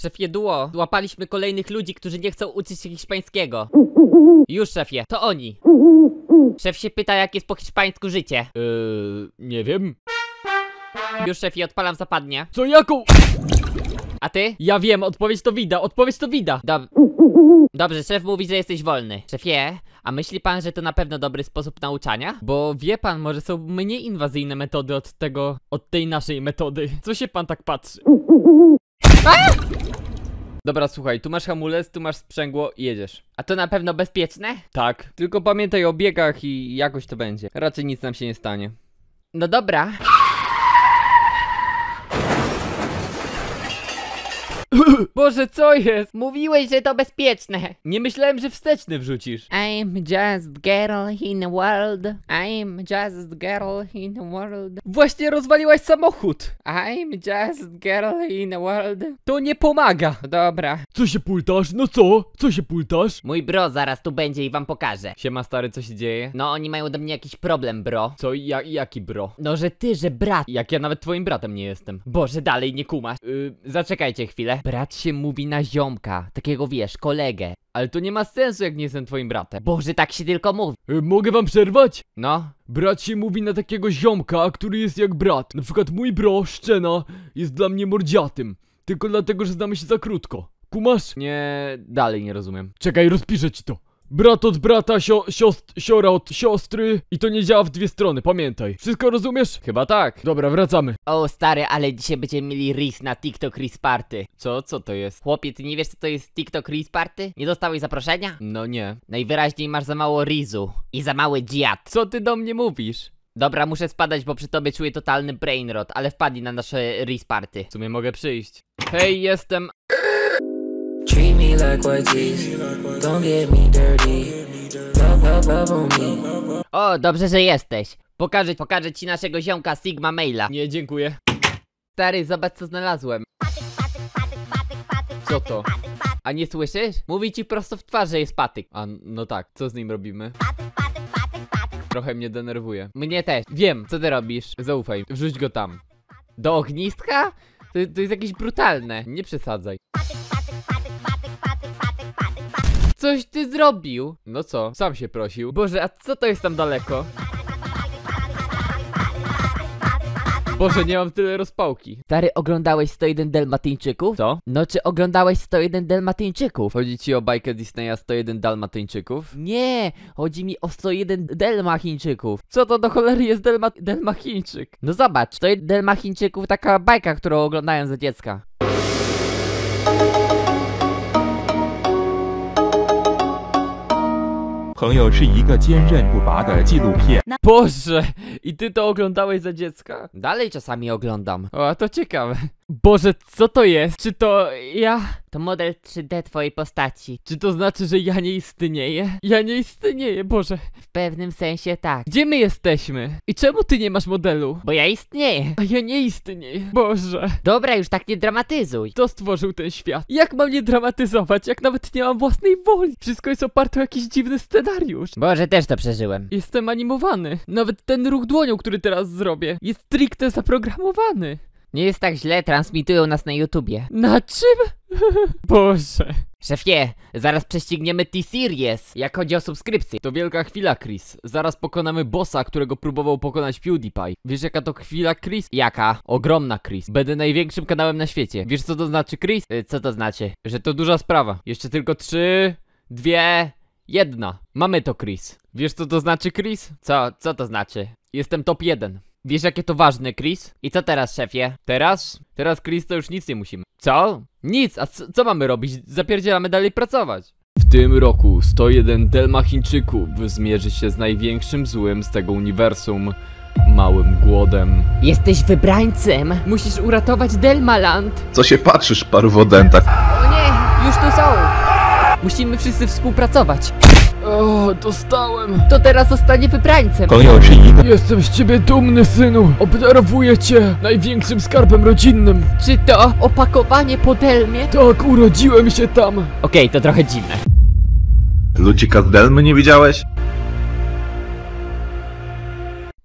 Szefie Duo, złapaliśmy kolejnych ludzi, którzy nie chcą uczyć się hiszpańskiego. Już szefie, to oni. Szef się pyta, jak jest po hiszpańsku życie. Yy, nie wiem. Już szefie, odpalam zapadnie. Co jaką? A ty? Ja wiem, odpowiedź to wida, odpowiedź to wida. Dob Dobrze, szef mówi, że jesteś wolny. Szefie, a myśli pan, że to na pewno dobry sposób nauczania? Bo wie pan, może są mniej inwazyjne metody od tego, od tej naszej metody. Co się pan tak patrzy? Dobra, słuchaj, tu masz hamulec, tu masz sprzęgło i jedziesz. A to na pewno bezpieczne? Tak, tylko pamiętaj o biegach i jakoś to będzie. Raczej nic nam się nie stanie. No dobra. Boże, co jest? Mówiłeś, że to bezpieczne. Nie myślałem, że wsteczny wrzucisz. I'm just girl in the world. I'm just girl in the world. Właśnie rozwaliłaś samochód. I'm just girl in the world. To nie pomaga. Dobra. Co się pultasz? No co? Co się pultasz? Mój bro zaraz tu będzie i wam pokaże. Siema stary, co się dzieje? No oni mają do mnie jakiś problem, bro. Co? Ja, jaki bro? No, że ty, że brat. Jak ja nawet twoim bratem nie jestem. Boże, dalej nie kumasz. Yy, zaczekajcie chwilę że brat się mówi na ziomka, takiego wiesz, kolegę. Ale to nie ma sensu, jak nie jestem twoim bratem. Boże, tak się tylko mówi. E, mogę wam przerwać? No? Brat się mówi na takiego ziomka, który jest jak brat. Na przykład mój bro, Szczena, jest dla mnie mordziatym. Tylko dlatego, że znamy się za krótko. Kumasz? Nie, dalej nie rozumiem. Czekaj, rozpiszę ci to. Brat od brata, sio, siost, siora od siostry I to nie działa w dwie strony, pamiętaj Wszystko rozumiesz? Chyba tak Dobra, wracamy O stary, ale dzisiaj będziemy mieli RIS na TikTok RIS Party Co? Co to jest? Chłopie, ty nie wiesz co to jest TikTok RIS Party? Nie dostałeś zaproszenia? No nie Najwyraźniej masz za mało rizu I za mały dziad Co ty do mnie mówisz? Dobra, muszę spadać, bo przy tobie czuję totalny brain rot, ale wpadnij na nasze RIS Party W sumie mogę przyjść Hej, jestem Treat me like don't get me dirty. Love, love, love on me. O, dobrze, że jesteś. Pokażę, pokażę ci naszego ziomka Sigma Maila. Nie, dziękuję. Stary, zobacz co znalazłem. Co to? A nie słyszysz? Mówi ci prosto w twarz, że jest patyk. A, no tak, co z nim robimy? Trochę mnie denerwuje. Mnie też. Wiem, co ty robisz. Zaufaj, wrzuć go tam. Do ognistka? To, to jest jakieś brutalne. Nie przesadzaj. Coś ty zrobił? No co, sam się prosił. Boże, a co to jest tam daleko? Boże, nie mam tyle rozpałki. Stary, oglądałeś 101 Dalmatyńczyków? Co? No, czy oglądałeś 101 Dalmatyńczyków? Chodzi ci o bajkę Disneya 101 Dalmatyńczyków? Nie, chodzi mi o 101 Delmachińczyków. Co to do cholery jest Delma Delmachińczyk? No zobacz, 101 Delmachińczyków taka bajka, którą oglądają za dziecka. 朋友是一个坚韧不拔的纪录片。Boże! I ty to oglądałeś za dziecka? Dalej czasami oglądam. O, a to ciekawe. Boże, co to jest? Czy to ja? To model 3D twojej postaci. Czy to znaczy, że ja nie istnieję? Ja nie istnieję, Boże. W pewnym sensie tak. Gdzie my jesteśmy? I czemu ty nie masz modelu? Bo ja istnieję. A ja nie istnieję. Boże. Dobra, już tak nie dramatyzuj. Kto stworzył ten świat? Jak mam nie dramatyzować, jak nawet nie mam własnej woli? Wszystko jest oparte o jakiś dziwny scenariusz. Boże, też to przeżyłem. Jestem animowany. Nawet ten ruch dłonią, który teraz zrobię, jest stricte zaprogramowany. Nie jest tak źle, transmitują nas na YouTubie. Na czym? Boże. Szefie, zaraz prześcigniemy T-Series, jak chodzi o subskrypcję. To wielka chwila, Chris. Zaraz pokonamy bossa, którego próbował pokonać PewDiePie. Wiesz jaka to chwila, Chris? Jaka? Ogromna, Chris. Będę największym kanałem na świecie. Wiesz co to znaczy, Chris? Y, co to znaczy? Że to duża sprawa. Jeszcze tylko trzy, dwie, Jedna. Mamy to, Chris. Wiesz, co to znaczy, Chris? Co, co to znaczy? Jestem top 1. Wiesz, jakie to ważne, Chris? I co teraz, szefie? Teraz? Teraz, Chris, to już nic nie musimy. Co? Nic, a co, co mamy robić? Zapierdzielamy dalej pracować. W tym roku 101 Delma Chińczyków zmierzy się z największym złym z tego uniwersum małym głodem. Jesteś wybrańcem! Musisz uratować Delmaland! Co się patrzysz, paru wodętach? O nie, już tu są! Musimy wszyscy współpracować. O, dostałem. To teraz zostanie wybrańcem. 朋友是一个 Jestem z ciebie dumny, synu. Obdarowuję cię największym skarbem rodzinnym. Czy to opakowanie Delmie? Tak, urodziłem się tam. Okej, to trochę dziwne. Ludzika z Delmy nie widziałeś?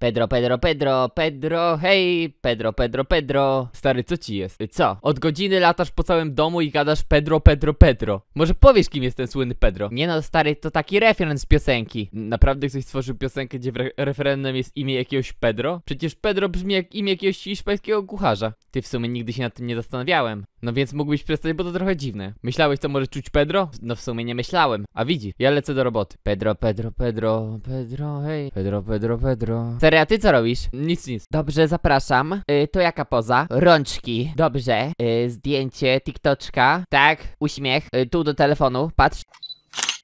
Pedro, Pedro, Pedro, Pedro, hej, Pedro, Pedro, Pedro. Stary, co ci jest? Y, co? Od godziny latasz po całym domu i gadasz Pedro, Pedro, Pedro. Może powiesz, kim jest ten słynny Pedro? Nie no, stary, to taki referent z piosenki. Naprawdę ktoś stworzył piosenkę, gdzie re referentem jest imię jakiegoś Pedro? Przecież Pedro brzmi jak imię jakiegoś hiszpańskiego kucharza. Ty w sumie nigdy się nad tym nie zastanawiałem. No więc mógłbyś przestać, bo to trochę dziwne. Myślałeś, co może czuć Pedro? No w sumie nie myślałem. A widzi, ja lecę do roboty. Pedro, Pedro, Pedro, Pedro, hej. Pedro, Pedro, Pedro. Jerry, a ty co robisz? Nic, nic. Dobrze, zapraszam. Y, to jaka poza? Rączki. Dobrze. Y, zdjęcie, tiktoczka. Tak, uśmiech. Y, tu do telefonu, patrz.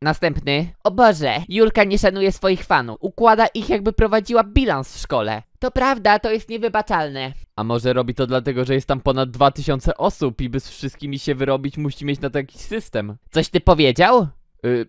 Następny. O Boże, Julka nie szanuje swoich fanów. Układa ich jakby prowadziła bilans w szkole. To prawda, to jest niewybaczalne. A może robi to dlatego, że jest tam ponad 2000 osób i by z wszystkimi się wyrobić musi mieć na taki system? Coś ty powiedział? Y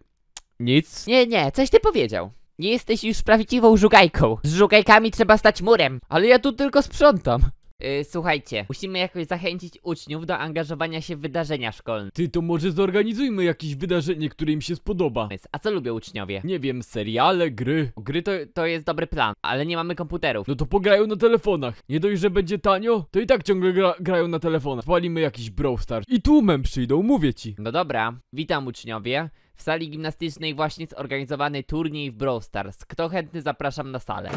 nic. Nie, nie, coś ty powiedział. Nie jesteś już prawdziwą żugajką. Z żugajkami trzeba stać murem, ale ja tu tylko sprzątam. Yy, słuchajcie, musimy jakoś zachęcić uczniów do angażowania się w wydarzenia szkolne. Ty, to może zorganizujmy jakieś wydarzenie, które im się spodoba. A co lubią uczniowie? Nie wiem, seriale, gry. Gry to, to jest dobry plan, ale nie mamy komputerów. No to pograją na telefonach. Nie dość, że będzie tanio, to i tak ciągle gra, grają na telefonach. Spalimy jakiś Brawl Stars. I tłumem przyjdą, mówię ci. No dobra, witam uczniowie w sali gimnastycznej właśnie zorganizowany turniej w Brawl Stars. Kto chętny zapraszam na salę.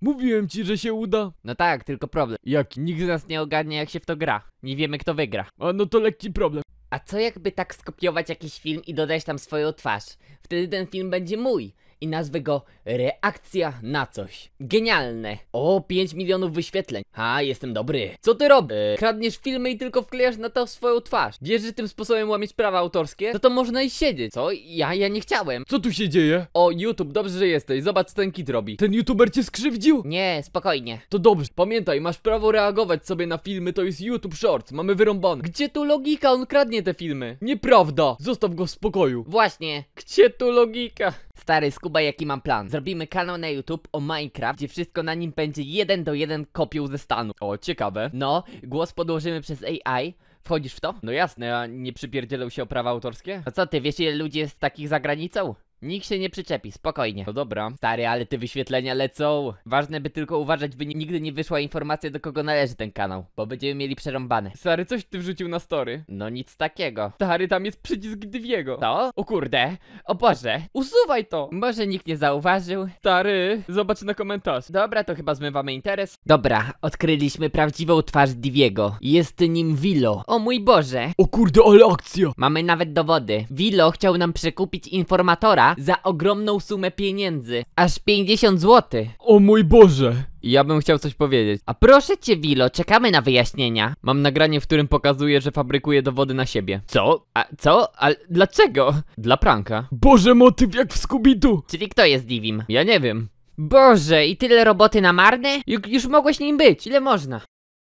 Mówiłem ci, że się uda. No tak, tylko problem. Jaki? Nikt z nas nie ogarnia jak się w to gra. Nie wiemy kto wygra. A no to lekki problem. A co jakby tak skopiować jakiś film i dodać tam swoją twarz? Wtedy ten film będzie mój i nazwę go Reakcja na coś. Genialne. O, 5 milionów wyświetleń. ha jestem dobry. Co ty robisz? E, kradniesz filmy i tylko wklejasz na to swoją twarz. Wiesz, że tym sposobem łamić prawa autorskie? to no to można i siedzieć, co? Ja, ja nie chciałem. Co tu się dzieje? O, YouTube, dobrze, że jesteś. Zobacz, co ten kit robi. Ten YouTuber cię skrzywdził? Nie, spokojnie. To dobrze. Pamiętaj, masz prawo reagować sobie na filmy, to jest YouTube Shorts. Mamy wyrąbane. Gdzie tu logika? On kradnie te filmy. Nieprawda. Zostaw go w spokoju. Właśnie. Gdzie tu logika? Stary, skuba jaki mam plan. Zrobimy kanał na YouTube o Minecraft, gdzie wszystko na nim będzie jeden do jeden kopią ze stanu. O, ciekawe. No, głos podłożymy przez AI. Wchodzisz w to? No jasne, a nie przypierdzielą się o prawa autorskie? A co ty, wiesz ile ludzi jest takich za granicą? Nikt się nie przyczepi, spokojnie. No dobra. Stary, ale te wyświetlenia lecą. Ważne, by tylko uważać, by nigdy nie wyszła informacja, do kogo należy ten kanał. Bo będziemy mieli przerąbane. Stary, coś ty wrzucił na story. No nic takiego. Stary, tam jest przycisk Diviego. To? O kurde. O Boże. Usuwaj to. Może nikt nie zauważył. Stary, zobacz na komentarz. Dobra, to chyba zmywamy interes. Dobra, odkryliśmy prawdziwą twarz Diviego. Jest nim Willo. O mój Boże. O kurde, ale akcja. Mamy nawet dowody. Willo chciał nam przekupić informatora za ogromną sumę pieniędzy. Aż 50 zł. O mój Boże! Ja bym chciał coś powiedzieć. A proszę cię, Wilo, czekamy na wyjaśnienia. Mam nagranie, w którym pokazuję, że fabrykuję dowody na siebie. Co? A co? A dlaczego? Dla pranka. Boże, motyw jak w Skubidu. Czyli kto jest Divim? Ja nie wiem. Boże, i tyle roboty na marne? już mogłeś nim być, ile można?